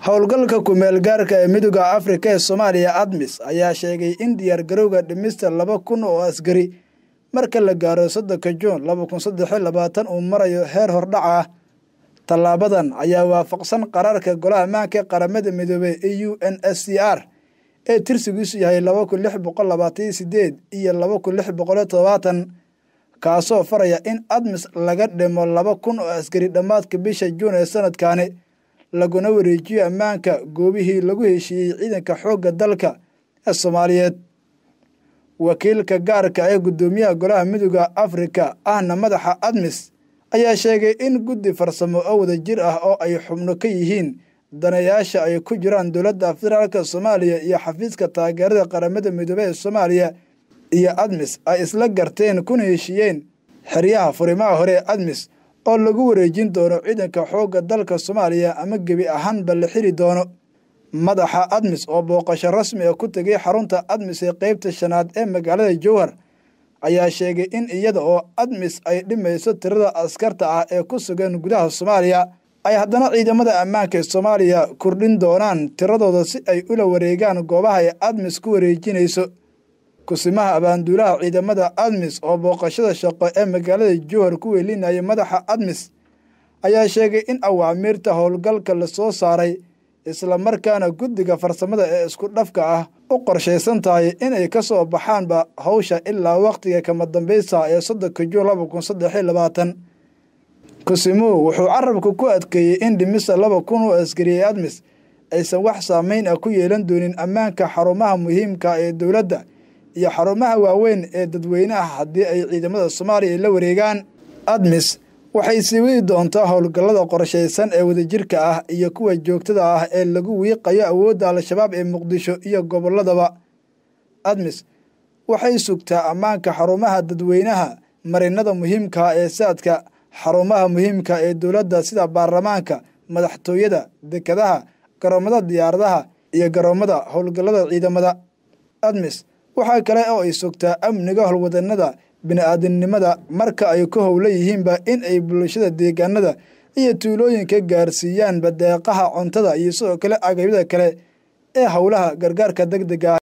howlgalka ku-meelgaarka ee midooda afrika ee soomaaliya admis ayaa sheegay in diyaargarowga dhimista laba kun oo askari marka la gaaro soddonka juun laba kun saddex labaatan uu marayo heer hordhac ah tallaabadan ayaa waafaqsan qaraarka golaha ammaanka qaramada midoobay e u n s c r ee tirsigiisu yahay laba kun lix boqol labaatan sideed iyo laba kun lix boqol todobaatan kaasoo faraya in admis laga dhimo laba kun oo asgari dhammaadka bisha juun ee sanadkaani laguna wareejiyo ammaanka goobihii lagu heshiiyey ciidanka xoogga dalka ee soomaaliyeed wakiilka gaarka ah ee guddoomiyaha golaha midooda afrika ahna madaxa admis ayaa sheegay in guddi farsamo oo wada jir ah oo ay xubno ka yihiin danayaasha ay ku jiraan dowladda federaalka soomaaliya iyo xafiiska taageerada qaramada midoobe ee soomaaliya iyo admis ay isla garteen kuna heshiiyeen xeryaha furimaha hore ee admis oo lagu wareejin doono ciidanka xoogga dalka soomaaliya ama gebi ahaanba la xiri doono madaxa admis oo booqasho rasmi ah ku tegay xarunta admis ee qeybta shanaad ee magaalada jowhar ayaa sheegay in iyada oo admis ay dhimayso tirada askarta ah ee ku sugan gudaha soomaaliya ay haddana ciidamada ammaanka ee soomaaliya kordhin doonaan tiradooda si ay ula wareegaan goobaha ay admis ku wareejinayso kusimaha abaanduulaha ciidamada admis oo booqashada shaqo ee magaalada jowhar ku weelinayay madaxa admis ayaa sheegay in awaamiirta howlgalka lasoo saaray isla markaana guddiga farsamada ee isku dhafka ah u qorshaysan tahay inay ka soo baxaanba hawsha ilaa wakhtiga kama dambaysta ee soddonka juun laba kun saddexiyo labaatan kusimuu wuxuu carabka ku adkeeyey in dhimista laba kun oo askariyey admis aysan wax saamayn ah ku yeelan doonin ammaanka xarumaha muhiimka ah ee dowladda iyo xarumaha waaweyn ee dadweynaha haddii ay ciidamada soomaaliya la wareegaan admis waxay sii doontaa howlgallada qorshaysan ee wadajirka ah iyo kuwa joogtada ah ee lagu wiiqayo awoodda al-shabaab ee muqdisho iyo gobolladaba admis waxay sugtaa ammaanka xarumaha dadweynaha marinada muhiimka ah ee saadka xarumaha muhiimka ah ee dowladda sida baarlamaanka madaxtooyada dekadaha garoomada diyaaradaha iyo garoomada howlgallada ciidamada admis waxaa kale oo ay sugtaa amniga howlwadannada bini'aadamnimada marka ay ku howlan yihiinba in ay bulshada deegaanada iyo tuulooyinka gaarsiiyaan badeeqaha cuntada iyo sidoo kale agabyada kale ee howlaha gargaarka deg ah